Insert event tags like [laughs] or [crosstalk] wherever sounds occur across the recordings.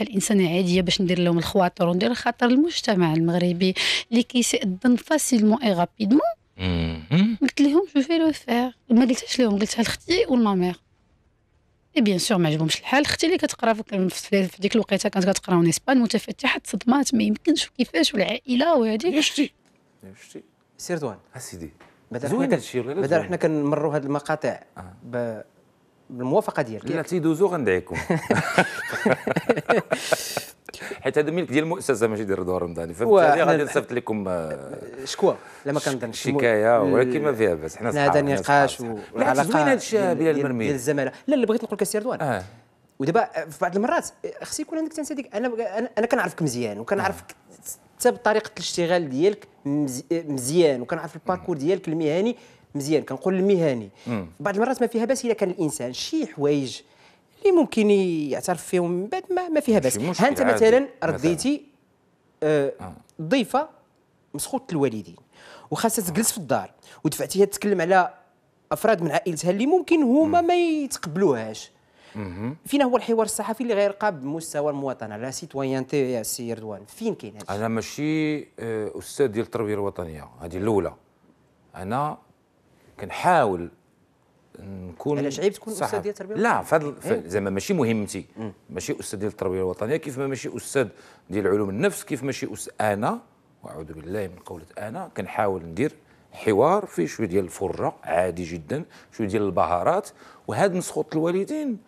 بحال الانسان عاديه باش ندير لهم الخواطر وندير خاطر المجتمع المغربي اللي كيسيء الظن فاسيلمون اي رابيدمون قلت لهم جو في لو فير ما قلتهاش لهم قلتها لختي والمامير اي بيان سور ما عجبهمش الحال اختي اللي كتقرا في ديك الوقيته كانت كتقرا في اسبان متفتحه صدمات ما يمكنش كيفاش والعائله وهذيك يا شتي شتي سير دوان اسيدي بدا حنا كنمروا هاد المقاطع آه. بالموافقه ديالك لا تيدوزو غندعيكم [laughs] حيت هذا ملك ديال المؤسسه ماشي ديال رضوان رمضاني فبالتالي غادي نصيفط لكم آه، شكوى لا ما كنظنش شكايه ولكن ما فيها باس حنا صحاب هذا نقاش والعلاقه زوين هذا الشيء بلا المرمي ديال الزماله لا اللي بغيت نقول لك السي رضوان آه. ودابا في بعض المرات خص يكون عندك تنسى ديك انا انا كنعرفك مزيان وكنعرفك حتى آه. بطريقه الاشتغال ديالك مزيان وكنعرف الباركور ديالك المهني مزيان كنقول المهني بعض المرات ما فيها باس اذا كان الانسان شي حوايج اللي ممكن يعترف فيهم من بعد ما, ما فيها باس ها انت مثلا رديتي آه،, آه ضيفه مسخوط الوالدين وخاصها تجلس في الدار ودفعتيها تتكلم على افراد من عائلتها اللي ممكن هما ما يتقبلوهاش فين هو الحوار الصحفي اللي قاب بمستوى المواطنه لا سيتويانتي يا سي رضوان فين كاين هذا انا ماشي آه، استاذ ديال التربيه الوطنيه هذه الاولى انا كنحاول نكون علاش عيب تكون استاذ ديال التربيه الوطنيه؟ لا فضل إيه؟ زعما ماشي مهمتي ماشي استاذ ديال التربيه الوطنيه كيف ما ماشي استاذ ديال علوم النفس كيف ماشي أس... انا واعوذ بالله من قوله انا كنحاول ندير حوار فيه شويه ديال الفره عادي جدا شويه ديال البهارات وهاد نسخط الوالدين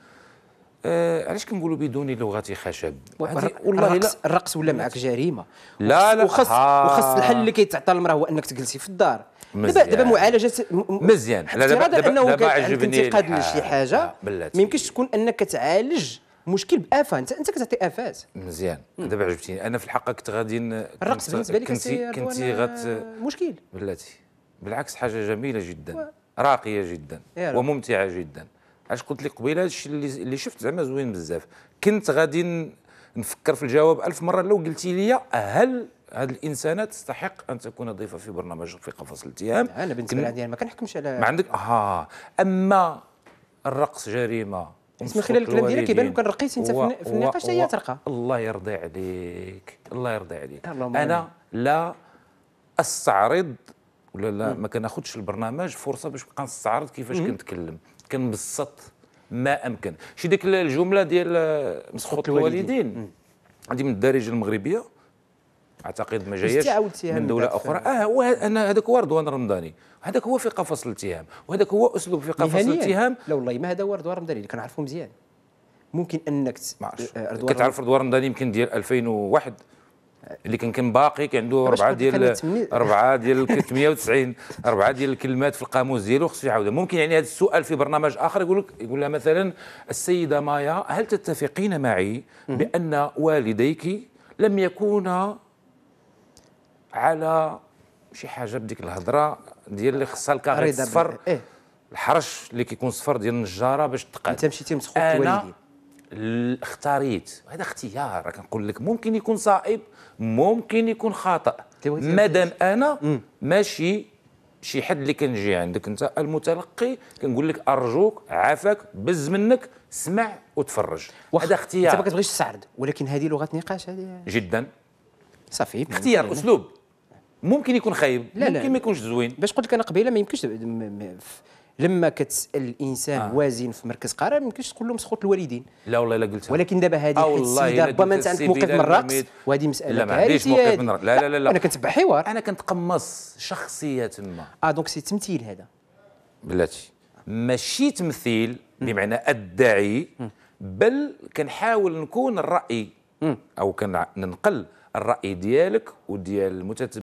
آه علاش كنقولوا بدون لغه خشب والله الرقص, الرقص ولا معك جريمه لا لا وخص وخص الحل آه. اللي كيتعطى المراه هو انك تجلسي في الدار دابا دابا معالجه مزيان دابا انه عجبني انتقاد شي حاجه ما يمكنش تكون انك تعالج مشكل بافه انت انت كتعطي افات مزيان دابا عجبتيني انا في الحقيقه كنت غادي الرقص بالنسبه لك كنتي كنتي غت مشكل بلاتي بالعكس حاجه جميله جدا و... راقيه جدا وممتعه جدا علاش قلت لك قبيله الشيء اللي شفت زعما زوين بزاف كنت غادي نفكر في الجواب ألف مره لو قلتي لي هل هذه الانسانه تستحق ان تكون ضيفه في برنامج في قفص الاتهام انا بالنسبه لي ما كنحكمش على ما عندك اها اما الرقص جريمه من خلال الكلام ديالك يبان لك الرقيص انت في النقاش هي ترقى الله يرضي عليك الله يرضي عليك انا لا استعرض ولا لا ما كناخذش البرنامج فرصه باش نبقى نستعرض كيفاش كنتكلم كنبسط ما امكن شي ديك الجمله ديال مسخوط الوالدين هذه من الدارجه المغربيه اعتقد ما جايش من دوله اخرى اه وانا هذاك هو رضوان رمضاني هذاك هو في قفص الاتهام وهذاك هو اسلوب في قفص الاتهام لا والله ما هذا هو رضوان رمضاني اللي كنعرفه مزيان ممكن انك آه، رضوان كتعرف رضوان رمضاني يمكن ديال 2001 اللي كان كان باقي كان عنده [laughs] اربعه ديال اربعه ديال 390 اربعه ديال الكلمات في القاموس ديالو خصو يعاودها ممكن يعني هذا السؤال في برنامج اخر يقول لك يقول لها مثلا السيده مايا هل تتفقين معي بان والديك لم يكونا على شي حاجه بديك الهضره ديال اللي خصها الكاغي الصفر إيه. الحرش اللي كيكون صفر ديال النجاره باش تقاد انت مشيتي مسخوط الوالدين اختاريت هذا اختيار كنقول لك ممكن يكون صائب ممكن يكون خاطئ إيه، مادام انا ماشي شي حد اللي كنجي عندك انت المتلقي كنقول لك ارجوك عافاك بز منك سمع وتفرج هذا اختيار انت ما كتبغيش تسعرض ولكن هذه لغه نقاش هذه جدا صافي اختيار اسلوب ممكن يكون خايب لا ممكن لا. ما يكونش زوين باش قلت لك انا قبيله ما يمكنش لما كتسال الانسان آه. وازن في مركز قرار ما يمكنش تقول له مسخوط الوالدين لا والله الا قلتها ولكن دابا هذه آه، السيده ربما انت عندك موقف من الرقص وهذه مساله لا ما عنديش موقف من الرقص لا لا لا, لا. انا كنتبع حوار انا كنتقمص شخصيه تما اه دونك سي تمثيل هذا بلاتي ماشي تمثيل بمعنى ادعي بل كنحاول نكون الراي او كننقل الراي ديالك وديال المتتبع